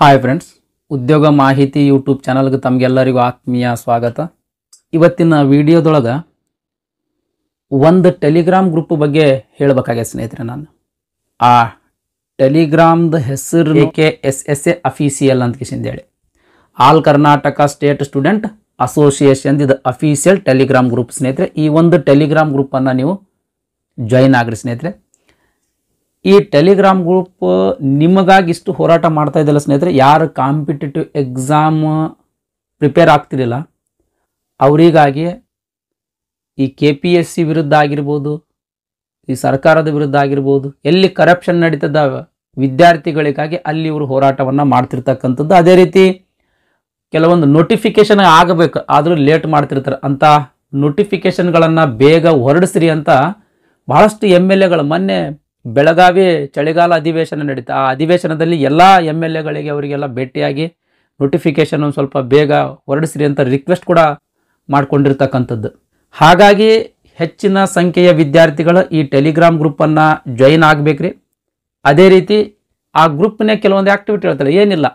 hi friends ಉದ್ಯೋಗ ಮಾಹಿತಿ YouTube ಚಾನಲ್ಗೆ ತಮಗೆಲ್ಲರಿಗೂ ಆತ್ಮೀಯ ಸ್ವಾಗತ ಇವತ್ತಿನ ವಿಡಿಯೋದೊಳಗೆ ಒಂದು ಟೆಲಿಗ್ರಾಮ್ ಗ್ರೂಪ್ ಬಗ್ಗೆ ಹೇಳಬೇಕಾಗಿದೆ ಸ್ನೇಹಿತರೆ ನಾನು ಆ ಟೆಲಿಗ್ರಾಮ್ದ ಹೆಸರು K S S A official ಅಂತ ಹೇಳಿ all Karnataka state student association ಇದು ಅಫೀಸಿಯಲ್ ಟೆಲಿಗ್ರಾಮ್ ಗ್ರೂಪ್ ಸ್ನೇಹಿತರೆ ಈ ಒಂದು ಟೆಲಿಗ್ರಾಮ್ ಗ್ರೂಪನ್ನು ನೀವು ಜಾಯಿನ್ ಆಗ್ರಿ ಸ್ನೇಹಿತರೆ ಈ ಟೆಲಿಗ್ರಾಮ್ ಗ್ರೂಪ್ ನಿಮಗಾಗಿ ಇಷ್ಟು ಹೋರಾಟ ಮಾಡ್ತಾ ಇದ್ದಲ್ಲ ಸ್ನೇಹಿತರೆ ಯಾರು ಕಾಂಪಿಟೇಟಿವ್ ಎಕ್ಸಾಮ್ ಪ್ರಿಪೇರ್ ಆಗ್ತಿರಲಿಲ್ಲ ಅವರಿಗಾಗಿ ಈ ಕೆ ಪಿ ಎಸ್ ಸಿ ವಿರುದ್ಧ ಆಗಿರ್ಬೋದು ಈ ಸರ್ಕಾರದ ವಿರುದ್ಧ ಆಗಿರ್ಬೋದು ಎಲ್ಲಿ ಕರಪ್ಷನ್ ನಡೀತದ ವಿದ್ಯಾರ್ಥಿಗಳಿಗಾಗಿ ಅಲ್ಲಿ ಇವರು ಹೋರಾಟವನ್ನು ಮಾಡ್ತಿರ್ತಕ್ಕಂಥದ್ದು ಅದೇ ರೀತಿ ಕೆಲವೊಂದು ನೋಟಿಫಿಕೇಶನ್ ಆಗಬೇಕು ಆದರೂ ಲೇಟ್ ಮಾಡ್ತಿರ್ತಾರೆ ಅಂತ ನೋಟಿಫಿಕೇಷನ್ಗಳನ್ನು ಬೇಗ ಹೊರಡಿಸ್ರಿ ಅಂತ ಬಹಳಷ್ಟು ಎಮ್ ಎಲ್ ಎಗಳು ಮೊನ್ನೆ ಬೆಳಗಾವಿ ಚಳಿಗಾಲ ಅಧಿವೇಶನ ನಡೀತಾ ಆ ಅಧಿವೇಶನದಲ್ಲಿ ಎಲ್ಲ ಎಮ್ ಎಲ್ ಎಗಳಿಗೆ ಅವರಿಗೆಲ್ಲ ಭೇಟಿಯಾಗಿ ನೋಟಿಫಿಕೇಶನ್ ಒಂದು ಸ್ವಲ್ಪ ಬೇಗ ಹೊರಡಿಸ್ರಿ ಅಂತ ರಿಕ್ವೆಸ್ಟ್ ಕೂಡ ಮಾಡಿಕೊಂಡಿರ್ತಕ್ಕಂಥದ್ದು ಹಾಗಾಗಿ ಹೆಚ್ಚಿನ ಸಂಖ್ಯೆಯ ವಿದ್ಯಾರ್ಥಿಗಳು ಈ ಟೆಲಿಗ್ರಾಮ್ ಗ್ರೂಪನ್ನು ಜಾಯಿನ್ ಆಗಬೇಕ್ರಿ ಅದೇ ರೀತಿ ಆ ಗ್ರೂಪ್ನೇ ಕೆಲವೊಂದು ಆ್ಯಕ್ಟಿವಿಟಿ ಹೇಳ್ತಾರೆ ಏನಿಲ್ಲ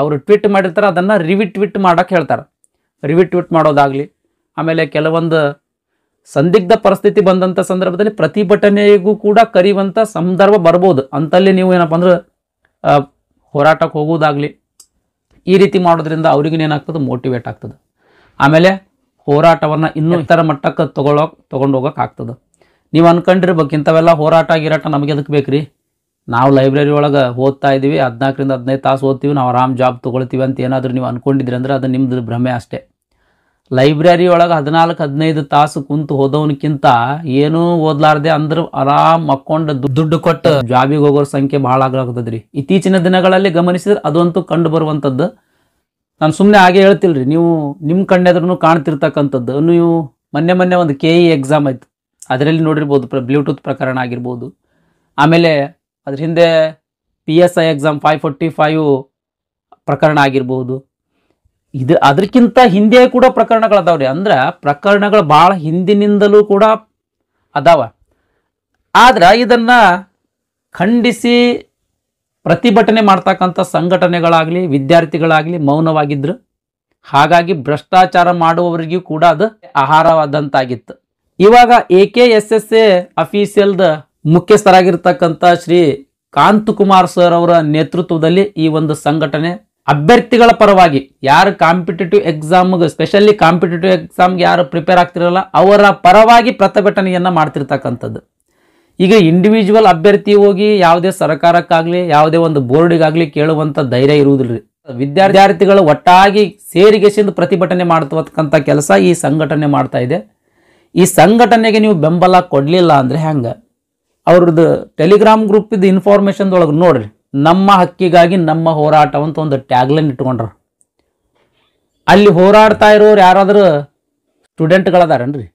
ಅವರು ಟ್ವೀಟ್ ಮಾಡಿರ್ತಾರೆ ಅದನ್ನು ರಿವಿಟ್ವಿಟ್ ಟ್ವೀಟ್ ಮಾಡೋಕ್ಕೆ ಹೇಳ್ತಾರೆ ರಿವಿಟ್ವಿಟ್ ಮಾಡೋದಾಗಲಿ ಆಮೇಲೆ ಕೆಲವೊಂದು ಸಂದಿಗ್ಧ ಪರಿಸ್ಥಿತಿ ಬಂದಂಥ ಸಂದರ್ಭದಲ್ಲಿ ಪ್ರತಿಭಟನೆಗೂ ಕೂಡ ಕರೆಯುವಂಥ ಸಂದರ್ಭ ಬರ್ಬೋದು ಅಂತಲ್ಲಿ ನೀವು ಏನಪ್ಪ ಅಂದ್ರೆ ಹೋರಾಟಕ್ಕೆ ಹೋಗೋದಾಗಲಿ ಈ ರೀತಿ ಮಾಡೋದ್ರಿಂದ ಏನಾಗ್ತದೆ ಮೋಟಿವೇಟ್ ಆಗ್ತದೆ ಆಮೇಲೆ ಹೋರಾಟವನ್ನು ಇನ್ನೂ ಇತರ ಮಟ್ಟಕ್ಕೆ ತಗೊಂಡು ಹೋಗೋಕೆ ಆಗ್ತದೆ ನೀವು ಅನ್ಕೊಂಡಿರ್ಬೇಕು ಇಂಥವೆಲ್ಲ ಹೋರಾಟ ಗಿರಾಟ ನಮಗೆ ಅದಕ್ಕೆ ಬೇಕ್ರಿ ನಾವು ಲೈಬ್ರರಿ ಒಳಗೆ ಓದ್ತಾ ಇದ್ದೀವಿ ಹದಿನಾಲ್ಕರಿಂದ ಹದಿನೈದು ತಾಸು ಓದ್ತೀವಿ ನಾವು ಆರಾಮ್ ಜಾಬ್ ತೊಗೊಳ್ತೀವಿ ಅಂತ ಏನಾದರೂ ನೀವು ಅಂದ್ಕೊಂಡಿದ್ರಿ ಅಂದ್ರೆ ಅದು ನಿಮ್ಮದು ಭ್ರಮೆ ಅಷ್ಟೇ ಲೈಬ್ರರಿ ಒಳಗೆ ಹದಿನಾಲ್ಕು ಹದಿನೈದು ತಾಸು ಕುಂತು ಹೋದವನಕ್ಕಿಂತ ಏನೂ ಓದ್ಲಾರ್ದೆ ಅಂದ್ರೆ ಆರಾಮ್ ಮಕ್ಕೊಂಡು ದುಡ್ಡು ಕೊಟ್ಟು ಜಾಬಿಗೆ ಹೋಗೋರ ಸಂಖ್ಯೆ ಬಹಳ ಆಗ್ಲಾಗ್ತದ್ರಿ ಇತ್ತೀಚಿನ ದಿನಗಳಲ್ಲಿ ಗಮನಿಸಿದ್ರೆ ಅದಂತೂ ಕಂಡು ಬರುವಂಥದ್ದು ನಾನು ಸುಮ್ಮನೆ ಹಾಗೆ ಹೇಳ್ತಿಲ್ರಿ ನೀವು ನಿಮ್ಮ ಕಣ್ಣೆದ್ರೂ ಕಾಣ್ತಿರ್ತಕ್ಕಂಥದ್ದು ನೀವು ಮೊನ್ನೆ ಮೊನ್ನೆ ಒಂದು ಕೆ ಇ ಎಕ್ಸಾಮ್ ಆಯ್ತು ಅದರಲ್ಲಿ ನೋಡಿರ್ಬೋದು ಬ್ಲೂಟೂತ್ ಪ್ರಕರಣ ಆಗಿರ್ಬೋದು ಆಮೇಲೆ ಅದ್ರ ಹಿಂದೆ P S I exam five forty five ಪ್ರಕರಣ ಆಗಿರ್ಬೋದು ಇದು ಅದಕ್ಕಿಂತ ಹಿಂದೆ ಕೂಡ ಪ್ರಕರಣಗಳು ರೀ ಅಂದ್ರೆ ಪ್ರಕರಣಗಳು ಭಾಳ ಹಿಂದಿನಿಂದಲೂ ಕೂಡ ಅದಾವ ಆದ್ರೆ ಇದನ್ನು ಖಂಡಿಸಿ ಪ್ರತಿಭಟನೆ ಮಾಡ್ತಕ್ಕಂಥ ಸಂಘಟನೆಗಳಾಗಲಿ ವಿದ್ಯಾರ್ಥಿಗಳಾಗಲಿ ಮೌನವಾಗಿದ್ರು ಹಾಗಾಗಿ ಭ್ರಷ್ಟಾಚಾರ ಮಾಡುವವರಿಗೂ ಕೂಡ ಅದು ಆಹಾರವಾದಂತಾಗಿತ್ತು ಇವಾಗ A K S S A ಅಫೀಸಿಯಲ್ದ ಮುಖ್ಯಸ್ಥರಾಗಿರ್ತಕ್ಕಂಥ ಶ್ರೀ ಕಾಂತಕುಮಾರ್ ಸರ್ ಅವರ ನೇತೃತ್ವದಲ್ಲಿ ಈ ಒಂದು ಸಂಘಟನೆ ಅಭ್ಯರ್ಥಿಗಳ ಪರವಾಗಿ ಯಾರು ಕಾಂಪಿಟೇಟಿವ್ ಎಕ್ಸಾಮ್ಗೆ ಸ್ಪೆಷಲಿ ಕಾಂಪಿಟೇಟಿವ್ ಎಕ್ಸಾಮ್ಗೆ ಯಾರು ಪ್ರಿಪೇರ್ ಆಗ್ತಿರಲ್ಲ ಅವರ ಪರವಾಗಿ ಪ್ರತಿಭಟನೆಯನ್ನು ಮಾಡ್ತಿರ್ತಕ್ಕಂಥದ್ದು ಈಗ ಇಂಡಿವಿಜುವಲ್ ಅಭ್ಯರ್ಥಿ ಹೋಗಿ ಯಾವುದೇ ಸರ್ಕಾರಕ್ಕಾಗಲಿ ಯಾವುದೇ ಒಂದು ಬೋರ್ಡಿಗಾಗಲಿ ಕೇಳುವಂಥ ಧೈರ್ಯ ಇರುವುದಿಲ್ಲ ವಿದ್ಯಾರ್ಥಿಗಳು ಒಟ್ಟಾಗಿ ಸೇರಿಗೆಸಿಂದ ಪ್ರತಿಭಟನೆ ಮಾಡ್ತಕ್ಕಂಥ ಕೆಲಸ ಈ ಸಂಘಟನೆ ಮಾಡ್ತಾ ಇದೆ ಈ ಸಂಘಟನೆಗೆ ನೀವು ಬೆಂಬಲ ಕೊಡಲಿಲ್ಲ ಅಂದ್ರೆ ಹೆಂಗೆ ಅವ್ರದ್ದು ಟೆಲಿಗ್ರಾಮ್ ಗ್ರೂಪಿದ್ದು ಇನ್ಫಾರ್ಮೇಷನ್ದೊಳಗೆ ನೋಡ್ರಿ ನಮ್ಮ ಹಕ್ಕಿಗಾಗಿ ನಮ್ಮ ಹೋರಾಟ ಅಂತ ಒಂದು ಟ್ಯಾಗ್ಲೈನ್ ಇಟ್ಕೊಂಡ್ರು ಅಲ್ಲಿ ಹೋರಾಡ್ತಾ ಇರೋರು ಯಾರಾದರೂ ಸ್ಟೂಡೆಂಟ್ಗಳದಾರೇನ್ರಿ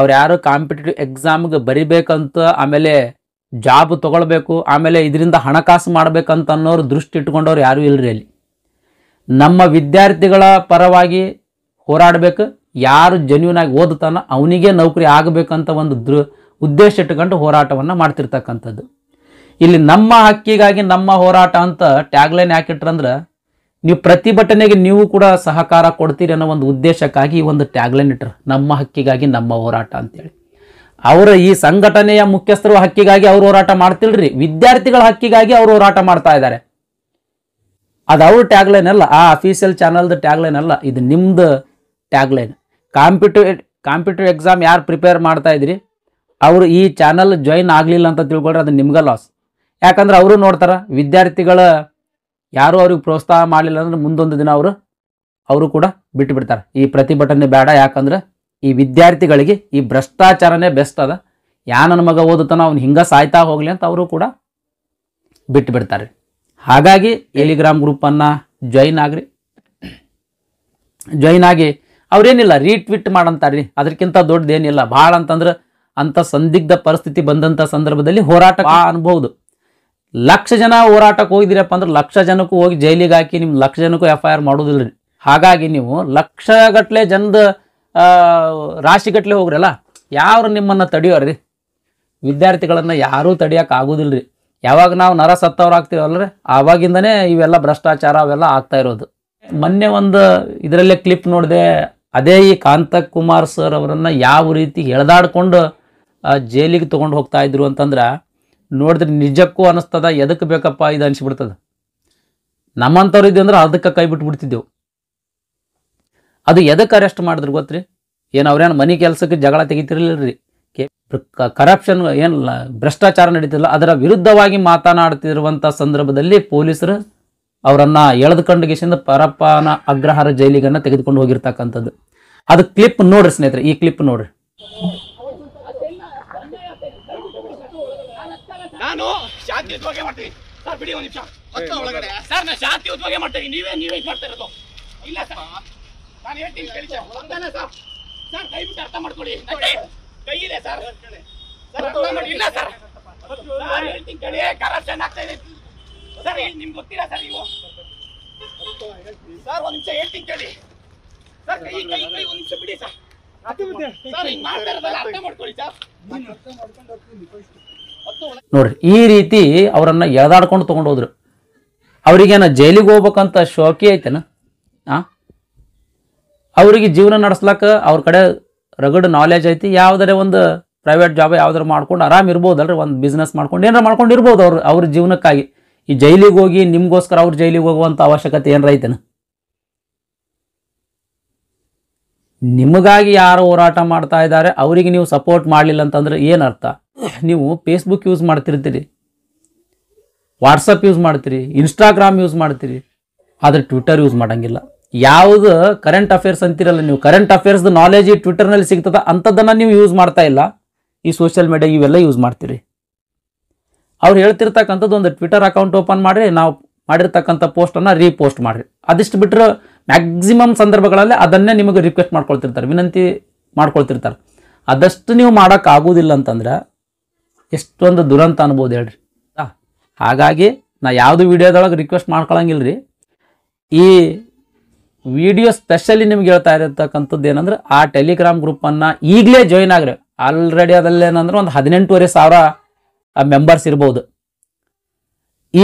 ಅವ್ರು ಯಾರು ಕಾಂಪಿಟೇಟಿವ್ ಎಕ್ಸಾಮ್ಗೆ ಬರಿಬೇಕಂತ ಆಮೇಲೆ ಜಾಬ್ ತೊಗೊಳ್ಬೇಕು ಆಮೇಲೆ ಇದರಿಂದ ಹಣಕಾಸು ಮಾಡ್ಬೇಕಂತ ಅನ್ನೋರು ದೃಷ್ಟಿ ಇಟ್ಕೊಂಡವ್ರು ಯಾರೂ ಇಲ್ಲರಿ ಅಲ್ಲಿ ನಮ್ಮ ವಿದ್ಯಾರ್ಥಿಗಳ ಪರವಾಗಿ ಹೋರಾಡಬೇಕು ಯಾರು ಆಗಿ ಓದ್ತಾನೋ ಅವನಿಗೆ ನೌಕರಿ ಆಗಬೇಕಂತ ಒಂದು ದೃ ಉದ್ದೇಶ ಇಟ್ಕೊಂಡು ಹೋರಾಟವನ್ನು ಮಾಡ್ತಿರ್ತಕ್ಕಂಥದ್ದು ಇಲ್ಲಿ ನಮ್ಮ ಹಕ್ಕಿಗಾಗಿ ನಮ್ಮ ಹೋರಾಟ ಅಂತ ಟ್ಯಾಗ್ಲೈನ್ ಹಾಕಿಟ್ರಂದ್ರೆ ನೀವು ಪ್ರತಿಭಟನೆಗೆ ನೀವು ಕೂಡ ಸಹಕಾರ ಕೊಡ್ತೀರಿ ಅನ್ನೋ ಒಂದು ಉದ್ದೇಶಕ್ಕಾಗಿ ಈ ಒಂದು ಟ್ಯಾಗ್ಲೈನ್ ಇಟ್ಟರು ನಮ್ಮ ಹಕ್ಕಿಗಾಗಿ ನಮ್ಮ ಹೋರಾಟ ಅಂತೇಳಿ ಅವರ ಈ ಸಂಘಟನೆಯ ಮುಖ್ಯಸ್ಥರು ಹಕ್ಕಿಗಾಗಿ ಅವ್ರು ಹೋರಾಟ ಮಾಡ್ತಿಲ್ರಿ ವಿದ್ಯಾರ್ಥಿಗಳ ಹಕ್ಕಿಗಾಗಿ ಅವ್ರು ಹೋರಾಟ ಮಾಡ್ತಾ ಇದ್ದಾರೆ ಅದು ಅವ್ರ ಟ್ಯಾಗ್ಲೈನ್ ಅಲ್ಲ ಆ ಅಫೀಷಿಯಲ್ ಚಾನಲ್ದು ಟ್ಯಾಗ್ಲೈನ್ ಅಲ್ಲ ಇದು ನಿಮ್ದು ಟ್ಯಾಗ್ಲೈನ್ ಕಾಂಪಿಟಿವ್ ಕಾಂಪಿಟೇಟಿವ್ ಎಕ್ಸಾಮ್ ಯಾರು ಪ್ರಿಪೇರ್ ಮಾಡ್ತಾ ಇದ್ರಿ ಅವರು ಈ ಚಾನಲ್ ಜಾಯಿನ್ ಆಗಲಿಲ್ಲ ಅಂತ ತಿಳ್ಕೊಳ್ರಿ ಅದು ನಿಮ್ಗೆ ಲಾಸ್ ಯಾಕಂದ್ರೆ ಅವರು ನೋಡ್ತಾರ ವಿದ್ಯಾರ್ಥಿಗಳ ಯಾರೂ ಅವ್ರಿಗೆ ಪ್ರೋತ್ಸಾಹ ಮಾಡಲಿಲ್ಲ ಅಂದ್ರೆ ಮುಂದೊಂದು ದಿನ ಅವರು ಅವರು ಕೂಡ ಬಿಟ್ಟು ಬಿಡ್ತಾರೆ ಈ ಪ್ರತಿಭಟನೆ ಬೇಡ ಯಾಕಂದ್ರೆ ಈ ವಿದ್ಯಾರ್ಥಿಗಳಿಗೆ ಈ ಭ್ರಷ್ಟಾಚಾರನೇ ಬೆಸ್ಟ್ ಅದ ಯಾ ನನ್ನ ಮಗ ಓದುತ್ತಾನ ಅವ್ನು ಹಿಂಗ ಸಾಯ್ತಾ ಹೋಗಲಿ ಅಂತ ಅವರು ಕೂಡ ಬಿಟ್ಟು ಬಿಡ್ತಾರೆ ಹಾಗಾಗಿ ಎಲಿಗ್ರಾಮ್ ಗ್ರೂಪನ್ನು ಜಾಯಿನ್ ಆಗ್ರಿ ಜಾಯಿನ್ ಆಗಿ ಅವ್ರೇನಿಲ್ಲ ರೀಟ್ವಿಟ್ ಮಾಡಂತಾರ್ರಿ ಅದಕ್ಕಿಂತ ದೊಡ್ಡದೇನಿಲ್ಲ ಭಾಳ ಅಂತಂದ್ರೆ ಅಂಥ ಸಂದಿಗ್ಧ ಪರಿಸ್ಥಿತಿ ಬಂದಂಥ ಸಂದರ್ಭದಲ್ಲಿ ಹೋರಾಟ ಅನ್ಬೋದು ಲಕ್ಷ ಜನ ಹೋರಾಟಕ್ಕೆ ಹೋಗಿದ್ದೀರಪ್ಪ ಅಂದ್ರೆ ಲಕ್ಷ ಜನಕ್ಕೂ ಹೋಗಿ ಜೈಲಿಗೆ ಹಾಕಿ ನಿಮ್ಮ ಲಕ್ಷ ಜನಕ್ಕೂ ಎಫ್ ಐ ಆರ್ ಹಾಗಾಗಿ ನೀವು ಲಕ್ಷಗಟ್ಟಲೆ ಜನದ ರಾಶಿಗಟ್ಟಲೆ ಹೋಗ್ರಲ್ಲ ಯಾರು ನಿಮ್ಮನ್ನು ತಡಿಯೋರಿ ವಿದ್ಯಾರ್ಥಿಗಳನ್ನು ಯಾರೂ ತಡಿಯೋಕೆ ಆಗೋದಿಲ್ಲ ರೀ ಯಾವಾಗ ನಾವು ನರ ಸತ್ತವ್ರು ಆವಾಗಿಂದನೇ ಇವೆಲ್ಲ ಭ್ರಷ್ಟಾಚಾರ ಅವೆಲ್ಲ ಆಗ್ತಾ ಇರೋದು ಮೊನ್ನೆ ಒಂದು ಇದರಲ್ಲೇ ಕ್ಲಿಪ್ ನೋಡಿದೆ ಅದೇ ಈ ಕುಮಾರ್ ಸರ್ ಅವರನ್ನು ಯಾವ ರೀತಿ ಎಳೆದಾಡ್ಕೊಂಡು ಜೈಲಿಗೆ ತೊಗೊಂಡು ಹೋಗ್ತಾ ಇದ್ರು ಅಂತಂದ್ರೆ ನೋಡಿದ್ರೆ ನಿಜಕ್ಕೂ ಅನ್ನಿಸ್ತದ ಎದಕ್ಕೆ ಬೇಕಪ್ಪ ಇದು ಅನಿಸ್ಬಿಡ್ತದೆ ನಮ್ಮಂಥವ್ರು ಇದೆ ಅಂದ್ರೆ ಅದಕ್ಕೆ ಕೈ ಬಿಡ್ತಿದ್ದೆವು ಅದು ಎದಕ್ಕೆ ಅರೆಸ್ಟ್ ಮಾಡಿದ್ರು ಗೊತ್ತ್ರಿ ಏನು ಅವ್ರೇನು ಮನೆ ಕೆಲಸಕ್ಕೆ ಜಗಳ ತೆಗಿತಿರ್ಲಿಲ್ಲ ಕೆ ಕರಪ್ಷನ್ ಏನು ಭ್ರಷ್ಟಾಚಾರ ನಡೀತಿಲ್ಲ ಅದರ ವಿರುದ್ಧವಾಗಿ ಮಾತನಾಡ್ತಿರುವಂಥ ಸಂದರ್ಭದಲ್ಲಿ ಪೊಲೀಸರು ಅವರನ್ನು ಎಳೆದುಕೊಂಡು ಕಂಡುಗೇಶಿಂದ ಪರಪ್ಪನ ಅಗ್ರಹಾರ ಜೈಲಿಗನ್ನು ತೆಗೆದುಕೊಂಡು ಹೋಗಿರ್ತಕ್ಕಂಥದ್ದು ಅದು ಕ್ಲಿಪ್ ನೋಡ್ರಿ ಸ್ನೇಹಿತರೆ ಈ ಕ್ಲಿಪ್ ನೋಡ್ರಿ ಶಾಂತಿಯುತವಾಗೇ ಮಾಡ್ತೀವಿ ಸರ್ ಬಿಡಿ ಒಂದು ನಿಮಿಷ ಒಳಗಡೆ ಸರ್ ನಾನು ಶಾಂತಿಯುತವಾಗೇ ಮಾಡ್ತೀನಿ ನೀವೇ ನೀವೇ ಮಾಡ್ತಾ ಇರೋದು ಇಲ್ಲ ಸರ್ ನಾನು ಹೇಳ್ತೀನಿ ಕೇಳಿ ಸರ್ ಸರ್ ಬಿಟ್ಟು ಅರ್ಥ ಮಾಡ್ಕೊಳ್ಳಿ ಕೈ ಇದೆ ಸರ್ ಸರ್ ಅರ್ಥ ಮಾಡಿ ಇಲ್ಲ ಸರ್ ನಾನು ಹೇಳ್ತೀನಿ ಕೇಳಿ ಕರಪ್ಷನ್ ಆಗ್ತಾ ಇದೆ ಸರ್ ನಿಮ್ಗೆ ಗೊತ್ತಿಲ್ಲ ಸರ್ ನೀವು ಸರ್ ಒಂದ್ ನಿಮಿಷ ಹೇಳ್ತೀನಿ ಕೇಳಿ ಸರ್ ಕೈ ಕೈ ಕೈ ಒಂದು ನಿಮಿಷ ಬಿಡಿ ಸರ್ ಸರ್ ಹಿಂಗೆ ಮಾಡ್ತಾ ಇರೋದಲ್ಲ ಅರ್ಥ ಮಾಡ್ಕೊಳ್ಳಿ ಸರ್ ಅರ್ಥ ಮಾಡ್ಕೊಂಡು ಹೋಗ್ತೀನಿ ನೋಡ್ರಿ ಈ ರೀತಿ ಅವರನ್ನು ಎಳೆದಾಡ್ಕೊಂಡು ತೊಗೊಂಡು ಹೋದ್ರು ಅವರಿಗೇನ ಜೈಲಿಗೆ ಹೋಗ್ಬೇಕಂತ ಶೋಕಿ ಐತೆನ ಆ ಅವರಿಗೆ ಜೀವನ ನಡೆಸ್ಲಕ್ಕ ಅವ್ರ ಕಡೆ ರಗಡ್ ನಾಲೆಜ್ ಐತಿ ಯಾವ್ದಾರೆ ಒಂದು ಪ್ರೈವೇಟ್ ಜಾಬ್ ಯಾವ್ದಾರು ಮಾಡ್ಕೊಂಡು ಆರಾಮ್ ಇರ್ಬೋದಲ್ರಿ ಒಂದು ಬಿಸ್ನೆಸ್ ಮಾಡ್ಕೊಂಡು ಏನಾರ ಮಾಡ್ಕೊಂಡು ಇರ್ಬೋದು ಅವ್ರು ಅವ್ರ ಜೀವನಕ್ಕಾಗಿ ಈ ಜೈಲಿಗೆ ಹೋಗಿ ನಿಮ್ಗೋಸ್ಕರ ಅವ್ರ ಜೈಲಿಗೆ ಹೋಗುವಂಥ ಅವಶ್ಯಕತೆ ಏನಾರ ಐತೆನ ನಿಮಗಾಗಿ ಯಾರು ಹೋರಾಟ ಮಾಡ್ತಾ ಇದ್ದಾರೆ ಅವರಿಗೆ ನೀವು ಸಪೋರ್ಟ್ ಮಾಡಲಿಲ್ಲ ಅಂತಂದರೆ ಏನರ್ಥ ನೀವು ಫೇಸ್ಬುಕ್ ಯೂಸ್ ಮಾಡ್ತಿರ್ತೀರಿ ವಾಟ್ಸಪ್ ಯೂಸ್ ಮಾಡ್ತೀರಿ ಇನ್ಸ್ಟಾಗ್ರಾಮ್ ಯೂಸ್ ಮಾಡ್ತೀರಿ ಆದರೆ ಟ್ವಿಟರ್ ಯೂಸ್ ಮಾಡೋಂಗಿಲ್ಲ ಯಾವುದು ಕರೆಂಟ್ ಅಫೇರ್ಸ್ ಅಂತಿರಲ್ಲ ನೀವು ಕರೆಂಟ್ ಅಫೇರ್ಸ್ ನಾಲೆಜ್ ಈ ಟ್ವಿಟರ್ನಲ್ಲಿ ಸಿಗ್ತದ ಅಂಥದ್ದನ್ನು ನೀವು ಯೂಸ್ ಮಾಡ್ತಾ ಇಲ್ಲ ಈ ಸೋಷಿಯಲ್ ಮೀಡಿಯಾ ಇವೆಲ್ಲ ಯೂಸ್ ಮಾಡ್ತೀರಿ ಅವ್ರು ಹೇಳ್ತಿರ್ತಕ್ಕಂಥದ್ದು ಒಂದು ಟ್ವಿಟರ್ ಅಕೌಂಟ್ ಓಪನ್ ಮಾಡಿರಿ ನಾವು ಮಾಡಿರ್ತಕ್ಕಂಥ ಪೋಸ್ಟನ್ನು ರೀಪೋಸ್ಟ್ ಮಾಡಿರಿ ಅದಿಷ್ಟು ಬಿಟ್ಟರೆ ಮ್ಯಾಕ್ಸಿಮಮ್ ಸಂದರ್ಭಗಳಲ್ಲಿ ಅದನ್ನೇ ನಿಮಗೆ ರಿಕ್ವೆಸ್ಟ್ ಮಾಡ್ಕೊಳ್ತಿರ್ತಾರೆ ವಿನಂತಿ ಮಾಡ್ಕೊಳ್ತಿರ್ತಾರೆ ಆದಷ್ಟು ನೀವು ಮಾಡೋಕ್ಕಾಗೋದಿಲ್ಲ ಅಂತಂದ್ರೆ ಎಷ್ಟೊಂದು ದುರಂತ ಅನ್ಬೋದು ಹೇಳ್ರಿ ಹಾಗಾಗಿ ನಾ ಯಾವುದು ವೀಡಿಯೋದೊಳಗೆ ರಿಕ್ವೆಸ್ಟ್ ಮಾಡ್ಕೊಳಂಗಿಲ್ಲ ರೀ ಈ ವಿಡಿಯೋ ಸ್ಪೆಷಲಿ ನಿಮ್ಗೆ ಹೇಳ್ತಾ ಇರತಕ್ಕಂಥದ್ದು ಏನಂದ್ರೆ ಆ ಟೆಲಿಗ್ರಾಮ್ ಗ್ರೂಪನ್ನು ಈಗಲೇ ಜಾಯ್ನ್ ಆಗ್ರಿ ಆಲ್ರೆಡಿ ಅದಲ್ಲೇನಂದ್ರೆ ಒಂದು ಹದಿನೆಂಟುವರೆ ಸಾವಿರ ಮೆಂಬರ್ಸ್ ಇರ್ಬೋದು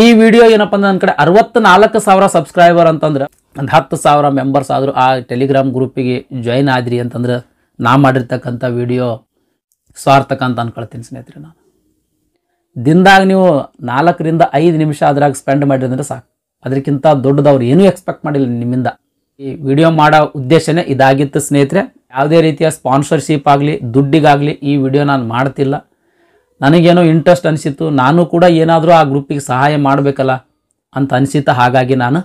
ಈ ವಿಡಿಯೋ ಏನಪ್ಪ ಅಂದ್ರೆ ನನ್ನ ಕಡೆ ನಾಲ್ಕು ಸಾವಿರ ಸಬ್ಸ್ಕ್ರೈಬರ್ ಅಂತಂದ್ರೆ ಒಂದು ಹತ್ತು ಸಾವಿರ ಮೆಂಬರ್ಸ್ ಆದರೂ ಆ ಟೆಲಿಗ್ರಾಮ್ ಗ್ರೂಪಿಗೆ ಜಾಯ್ನ್ ಆದ್ರಿ ಅಂತಂದ್ರೆ ನಾ ಮಾಡಿರ್ತಕ್ಕಂಥ ವಿಡಿಯೋ ಸ್ವಾರ್ಥಕ ಅಂತ ಅಂದ್ಕೊಳ್ತೀನಿ ಸ್ನೇಹಿತರೆ ನಾನು ದಿನದಾಗ ನೀವು ನಾಲ್ಕರಿಂದ ಐದು ನಿಮಿಷ ಅದ್ರಾಗ ಸ್ಪೆಂಡ್ ಮಾಡಿದ್ರೆ ಸಾಕು ಅದಕ್ಕಿಂತ ದೊಡ್ಡದವ್ರು ಏನೂ ಎಕ್ಸ್ಪೆಕ್ಟ್ ಮಾಡಿಲ್ಲ ನಿಮ್ಮಿಂದ ಈ ವಿಡಿಯೋ ಮಾಡೋ ಉದ್ದೇಶನೇ ಇದಾಗಿತ್ತು ಸ್ನೇಹಿತರೆ ಯಾವುದೇ ರೀತಿಯ ಸ್ಪಾನ್ಸರ್ಶಿಪ್ ಆಗಲಿ ದುಡ್ಡಿಗಾಗಲಿ ಈ ವಿಡಿಯೋ ನಾನು ಮಾಡ್ತಿಲ್ಲ ನನಗೇನೋ ಇಂಟ್ರೆಸ್ಟ್ ಅನಿಸಿತ್ತು ನಾನು ಕೂಡ ಏನಾದರೂ ಆ ಗ್ರೂಪಿಗೆ ಸಹಾಯ ಮಾಡಬೇಕಲ್ಲ ಅಂತ ಅನಿಸಿತ್ತು ಹಾಗಾಗಿ ನಾನು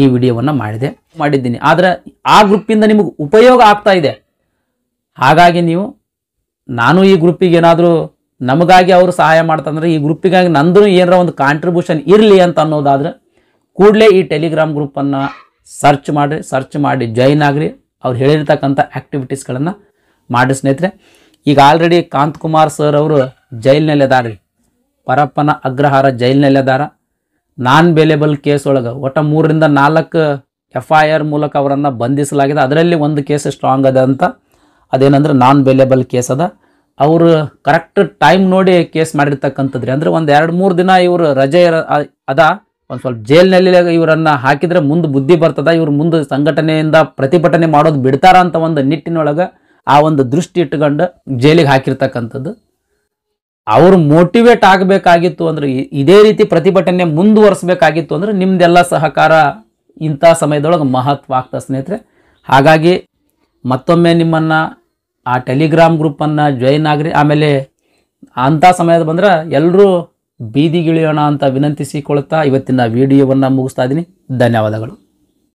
ಈ ವಿಡಿಯೋವನ್ನು ಮಾಡಿದೆ ಮಾಡಿದ್ದೀನಿ ಆದರೆ ಆ ಗ್ರೂಪಿಂದ ನಿಮಗೆ ಉಪಯೋಗ ಆಗ್ತಾ ಇದೆ ಹಾಗಾಗಿ ನೀವು ನಾನು ಈ ಗ್ರೂಪಿಗೆ ಏನಾದರೂ ನಮಗಾಗಿ ಅವರು ಸಹಾಯ ಮಾಡ್ತಂದ್ರೆ ಈ ಗ್ರೂಪಿಗಾಗಿ ನಂದು ಏನಾರ ಒಂದು ಕಾಂಟ್ರಿಬ್ಯೂಷನ್ ಇರಲಿ ಅಂತ ಅನ್ನೋದಾದರೆ ಕೂಡಲೇ ಈ ಟೆಲಿಗ್ರಾಮ್ ಗ್ರೂಪನ್ನು ಸರ್ಚ್ ಮಾಡಿ ಸರ್ಚ್ ಮಾಡಿ ಜಾಯಿನ್ ಆಗಿರಿ ಅವ್ರು ಹೇಳಿರ್ತಕ್ಕಂಥ ಆ್ಯಕ್ಟಿವಿಟೀಸ್ಗಳನ್ನು ಮಾಡಿ ಸ್ನೇಹಿತರೆ ಈಗ ಆಲ್ರೆಡಿ ಕಾಂತ್ ಕುಮಾರ್ ಸರ್ ಅವರು ಜೈಲಿನಲ್ಲಿದ್ದಾರೆ ಪರಪ್ಪನ ಅಗ್ರಹಾರ ಜೈಲಿನಲ್ಲಿದ್ದಾರೆ ನಾನ್ ಬೇಲೆಬಲ್ ಕೇಸ್ ಒಳಗೆ ಒಟ್ಟು ಮೂರರಿಂದ ನಾಲ್ಕು ಎಫ್ ಐ ಆರ್ ಮೂಲಕ ಅವರನ್ನು ಬಂಧಿಸಲಾಗಿದೆ ಅದರಲ್ಲಿ ಒಂದು ಕೇಸ್ ಸ್ಟ್ರಾಂಗ್ ಅದ ಅಂತ ಅದೇನಂದ್ರೆ ನಾನ್ ಬೇಲೆಬಲ್ ಕೇಸ್ ಅದ ಅವರು ಕರೆಕ್ಟ್ ಟೈಮ್ ನೋಡಿ ಕೇಸ್ ಮಾಡಿರ್ತಕ್ಕಂಥದ್ರಿ ಅಂದರೆ ಒಂದು ಎರಡು ಮೂರು ದಿನ ಇವರು ರಜೆ ಅದ ಒಂದು ಸ್ವಲ್ಪ ಜೈಲಿನಲ್ಲಿ ಇವರನ್ನು ಹಾಕಿದರೆ ಮುಂದೆ ಬುದ್ಧಿ ಬರ್ತದ ಇವರು ಮುಂದೆ ಸಂಘಟನೆಯಿಂದ ಪ್ರತಿಭಟನೆ ಮಾಡೋದು ಬಿಡ್ತಾರ ಅಂತ ಒಂದು ನಿಟ್ಟಿನೊಳಗೆ ಆ ಒಂದು ದೃಷ್ಟಿ ಇಟ್ಕೊಂಡು ಜೈಲಿಗೆ ಹಾಕಿರ್ತಕ್ಕಂಥದ್ದು ಅವರು ಮೋಟಿವೇಟ್ ಆಗಬೇಕಾಗಿತ್ತು ಅಂದರೆ ಇದೇ ರೀತಿ ಪ್ರತಿಭಟನೆ ಮುಂದುವರಿಸಬೇಕಾಗಿತ್ತು ಅಂದರೆ ನಿಮ್ಮದೆಲ್ಲ ಸಹಕಾರ ಇಂಥ ಸಮಯದೊಳಗೆ ಮಹತ್ವ ಆಗ್ತದೆ ಸ್ನೇಹಿತರೆ ಹಾಗಾಗಿ ಮತ್ತೊಮ್ಮೆ ನಿಮ್ಮನ್ನು ಆ ಟೆಲಿಗ್ರಾಮ್ ಗ್ರೂಪನ್ನು ಜಾಯಿನ್ ಆಗ್ರಿ ಆಮೇಲೆ ಅಂಥ ಸಮಯದ ಬಂದ್ರೆ ಎಲ್ಲರೂ ಬೀದಿಗಿಳಿಯೋಣ ಅಂತ ವಿನಂತಿಸಿಕೊಳ್ತಾ ಇವತ್ತಿನ ವಿಡಿಯೋವನ್ನು ಮುಗಿಸ್ತಾ ಇದ್ದೀನಿ ಧನ್ಯವಾದಗಳು